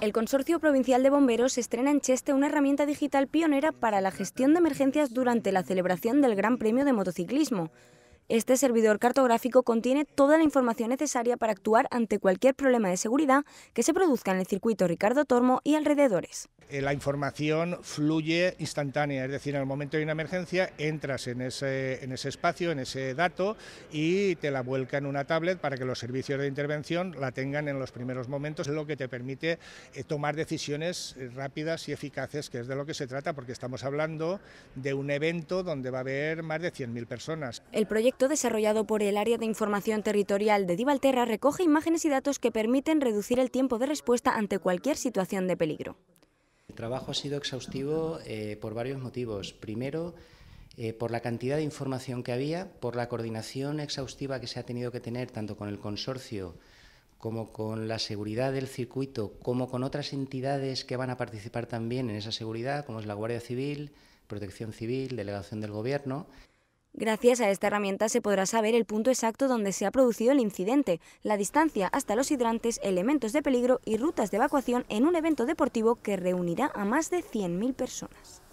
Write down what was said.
El Consorcio Provincial de Bomberos estrena en Cheste una herramienta digital pionera para la gestión de emergencias durante la celebración del Gran Premio de Motociclismo. Este servidor cartográfico contiene toda la información necesaria para actuar ante cualquier problema de seguridad que se produzca en el circuito Ricardo Tormo y alrededores. Eh, la información fluye instantánea, es decir, al momento de una emergencia entras en ese, espacio, en ese dato y te la vuelca en una tablet para que los servicios de intervención la tengan en los primeros momentos, lo que te permite eh, tomar decisiones eh, rápidas y eficaces, que es de lo que se trata, porque estamos hablando de un evento donde va a haber más de 100.000 personas. El proyecto proyecto desarrollado por el Área de Información Territorial de Divalterra recoge imágenes y datos que permiten reducir el tiempo de respuesta ante cualquier situación de peligro. El trabajo ha sido exhaustivo eh, por varios motivos. Primero, eh, por la cantidad de información que había, por la coordinación exhaustiva que se ha tenido que tener tanto con el consorcio como con la seguridad del circuito, como con otras entidades que van a participar también en esa seguridad, como es la Guardia Civil, Protección Civil, Delegación del Gobierno. Gracias a esta herramienta se podrá saber el punto exacto donde se ha producido el incidente, la distancia hasta los hidrantes, elementos de peligro y rutas de evacuación en un evento deportivo que reunirá a más de 100.000 personas.